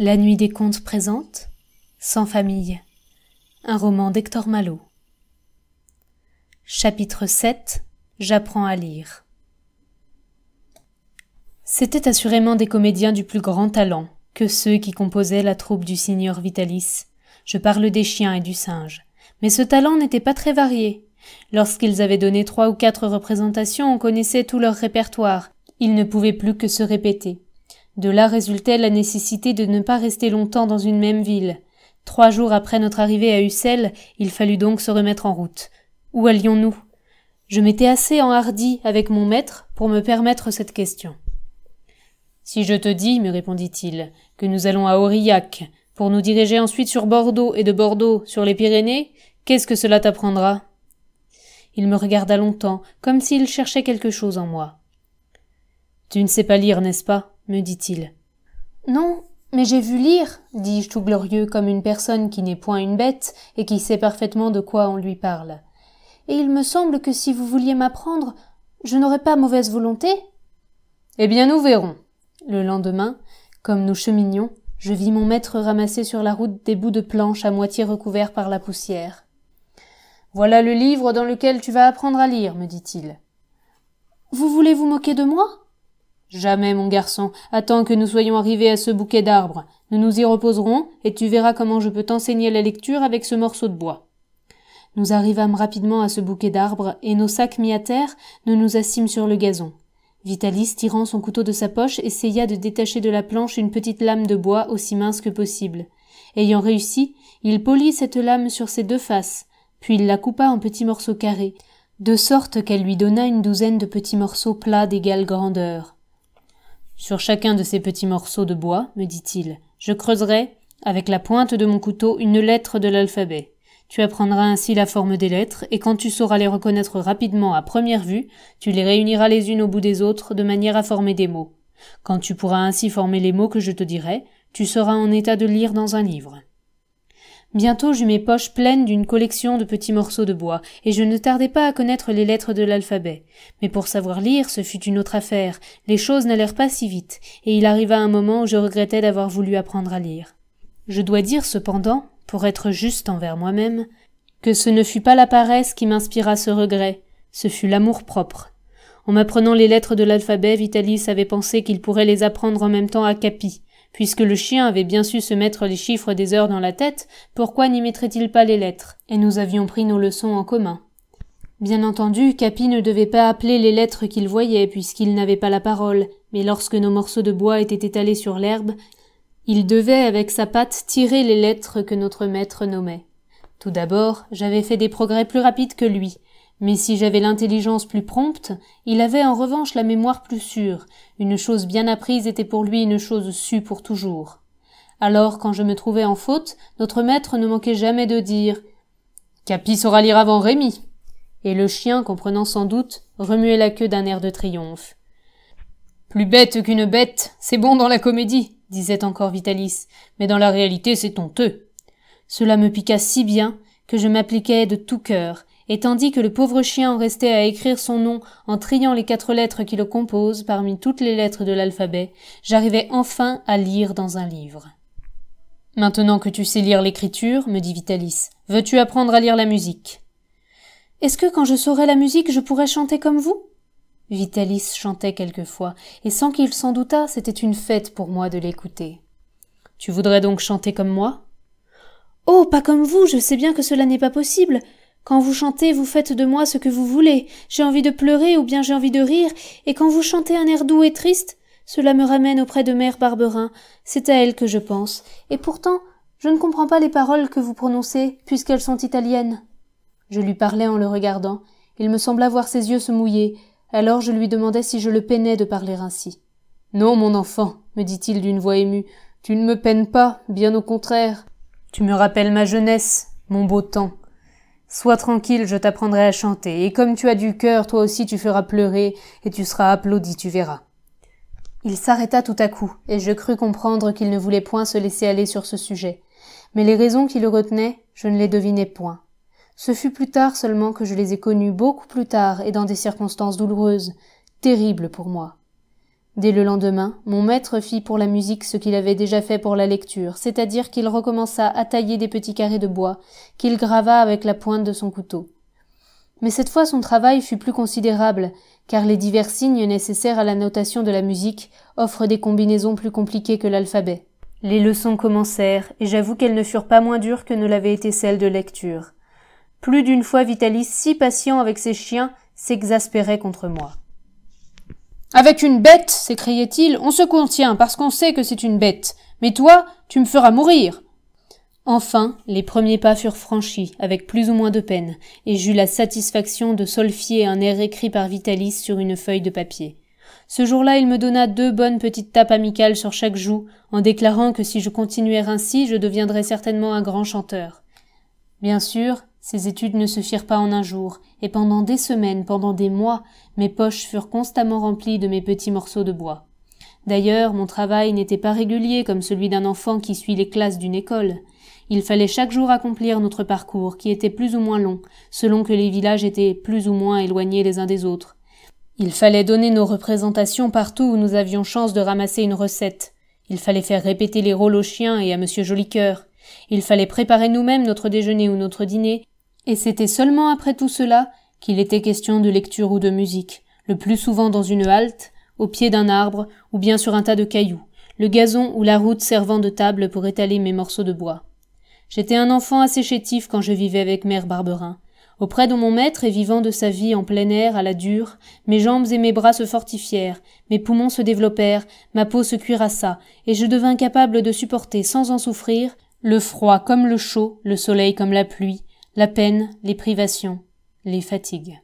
La nuit des contes présente Sans famille. Un roman d'Hector Malo. Chapitre 7 J'apprends à lire. C'étaient assurément des comédiens du plus grand talent que ceux qui composaient la troupe du signor Vitalis. Je parle des chiens et du singe. Mais ce talent n'était pas très varié. Lorsqu'ils avaient donné trois ou quatre représentations, on connaissait tout leur répertoire. Ils ne pouvaient plus que se répéter. De là résultait la nécessité de ne pas rester longtemps dans une même ville. Trois jours après notre arrivée à Ussel, il fallut donc se remettre en route. Où allions-nous Je m'étais assez enhardi avec mon maître pour me permettre cette question. Si je te dis, me répondit-il, que nous allons à Aurillac, pour nous diriger ensuite sur Bordeaux et de Bordeaux sur les Pyrénées, qu'est-ce que cela t'apprendra Il me regarda longtemps, comme s'il cherchait quelque chose en moi. Tu ne sais pas lire, n'est-ce pas me dit-il. Non, mais j'ai vu lire, dis-je tout glorieux comme une personne qui n'est point une bête et qui sait parfaitement de quoi on lui parle. Et il me semble que si vous vouliez m'apprendre, je n'aurais pas mauvaise volonté. Eh bien, nous verrons. Le lendemain, comme nous cheminions, je vis mon maître ramasser sur la route des bouts de planches à moitié recouverts par la poussière. Voilà le livre dans lequel tu vas apprendre à lire, me dit-il. Vous voulez vous moquer de moi Jamais, mon garçon. Attends que nous soyons arrivés à ce bouquet d'arbres. Nous nous y reposerons, et tu verras comment je peux t'enseigner la lecture avec ce morceau de bois. Nous arrivâmes rapidement à ce bouquet d'arbres, et nos sacs mis à terre, nous nous assîmes sur le gazon. Vitalis, tirant son couteau de sa poche, essaya de détacher de la planche une petite lame de bois aussi mince que possible. Ayant réussi, il polit cette lame sur ses deux faces, puis il la coupa en petits morceaux carrés, de sorte qu'elle lui donna une douzaine de petits morceaux plats d'égale grandeur. Sur chacun de ces petits morceaux de bois, me dit-il, je creuserai, avec la pointe de mon couteau, une lettre de l'alphabet. Tu apprendras ainsi la forme des lettres, et quand tu sauras les reconnaître rapidement à première vue, tu les réuniras les unes au bout des autres de manière à former des mots. Quand tu pourras ainsi former les mots que je te dirai, tu seras en état de lire dans un livre. Bientôt j'eus mes poches pleines d'une collection de petits morceaux de bois, et je ne tardai pas à connaître les lettres de l'alphabet. Mais pour savoir lire, ce fut une autre affaire. Les choses n'allèrent pas si vite, et il arriva un moment où je regrettais d'avoir voulu apprendre à lire. Je dois dire cependant, pour être juste envers moi-même, que ce ne fut pas la paresse qui m'inspira ce regret, ce fut l'amour-propre. En m'apprenant les lettres de l'alphabet, Vitalis avait pensé qu'il pourrait les apprendre en même temps à Capi, Puisque le chien avait bien su se mettre les chiffres des heures dans la tête, pourquoi n'y mettrait-il pas les lettres Et nous avions pris nos leçons en commun. Bien entendu, Capi ne devait pas appeler les lettres qu'il voyait puisqu'il n'avait pas la parole, mais lorsque nos morceaux de bois étaient étalés sur l'herbe, il devait avec sa patte tirer les lettres que notre maître nommait. Tout d'abord, j'avais fait des progrès plus rapides que lui, mais si j'avais l'intelligence plus prompte, il avait en revanche la mémoire plus sûre. Une chose bien apprise était pour lui une chose sue pour toujours. Alors, quand je me trouvais en faute, notre maître ne manquait jamais de dire Capi saura lire avant Rémi. Et le chien, comprenant sans doute, remuait la queue d'un air de triomphe. Plus bête qu'une bête, c'est bon dans la comédie, disait encore Vitalis, mais dans la réalité c'est honteux. Cela me piqua si bien que je m'appliquais de tout cœur, et tandis que le pauvre chien restait à écrire son nom en triant les quatre lettres qui le composent parmi toutes les lettres de l'alphabet, j'arrivais enfin à lire dans un livre. Maintenant que tu sais lire l'écriture, me dit Vitalis, veux-tu apprendre à lire la musique Est-ce que quand je saurai la musique, je pourrai chanter comme vous Vitalis chantait quelquefois, et sans qu'il s'en doutât, c'était une fête pour moi de l'écouter. Tu voudrais donc chanter comme moi Oh, pas comme vous, je sais bien que cela n'est pas possible. Quand vous chantez, vous faites de moi ce que vous voulez. J'ai envie de pleurer ou bien j'ai envie de rire, et quand vous chantez un air doux et triste, cela me ramène auprès de mère Barberin. C'est à elle que je pense. Et pourtant, je ne comprends pas les paroles que vous prononcez, puisqu'elles sont italiennes. Je lui parlais en le regardant. Il me sembla voir ses yeux se mouiller. Alors je lui demandai si je le peinais de parler ainsi. Non, mon enfant, me dit-il d'une voix émue, tu ne me peines pas, bien au contraire. Tu me rappelles ma jeunesse, mon beau temps. Sois tranquille, je t'apprendrai à chanter, et comme tu as du cœur, toi aussi tu feras pleurer, et tu seras applaudi, tu verras. Il s'arrêta tout à coup, et je crus comprendre qu'il ne voulait point se laisser aller sur ce sujet. Mais les raisons qui le retenaient, je ne les devinais point. Ce fut plus tard seulement que je les ai connues, beaucoup plus tard, et dans des circonstances douloureuses, terribles pour moi. Dès le lendemain, mon maître fit pour la musique ce qu'il avait déjà fait pour la lecture, c'est-à-dire qu'il recommença à tailler des petits carrés de bois, qu'il grava avec la pointe de son couteau. Mais cette fois son travail fut plus considérable, car les divers signes nécessaires à la notation de la musique offrent des combinaisons plus compliquées que l'alphabet. Les leçons commencèrent, et j'avoue qu'elles ne furent pas moins dures que ne l'avaient été celles de lecture. Plus d'une fois Vitalis, si patient avec ses chiens, s'exaspérait contre moi. Avec une bête, s'écriait-il, on se contient parce qu'on sait que c'est une bête. Mais toi, tu me feras mourir. Enfin, les premiers pas furent franchis, avec plus ou moins de peine, et j'eus la satisfaction de solfier un air écrit par Vitalis sur une feuille de papier. Ce jour-là, il me donna deux bonnes petites tapes amicales sur chaque joue, en déclarant que si je continuais ainsi, je deviendrais certainement un grand chanteur. Bien sûr, ces études ne se firent pas en un jour, et pendant des semaines, pendant des mois, mes poches furent constamment remplies de mes petits morceaux de bois. D'ailleurs, mon travail n'était pas régulier comme celui d'un enfant qui suit les classes d'une école. Il fallait chaque jour accomplir notre parcours, qui était plus ou moins long, selon que les villages étaient plus ou moins éloignés les uns des autres. Il fallait donner nos représentations partout où nous avions chance de ramasser une recette. Il fallait faire répéter les rôles aux chiens et à monsieur Jolicoeur. Il fallait préparer nous-mêmes notre déjeuner ou notre dîner, et c'était seulement après tout cela qu'il était question de lecture ou de musique, le plus souvent dans une halte, au pied d'un arbre, ou bien sur un tas de cailloux, le gazon ou la route servant de table pour étaler mes morceaux de bois. J'étais un enfant assez chétif quand je vivais avec mère Barberin. Auprès de mon maître et vivant de sa vie en plein air à la dure, mes jambes et mes bras se fortifièrent, mes poumons se développèrent, ma peau se cuirassa, et je devins capable de supporter sans en souffrir le froid comme le chaud, le soleil comme la pluie, la peine, les privations, les fatigues.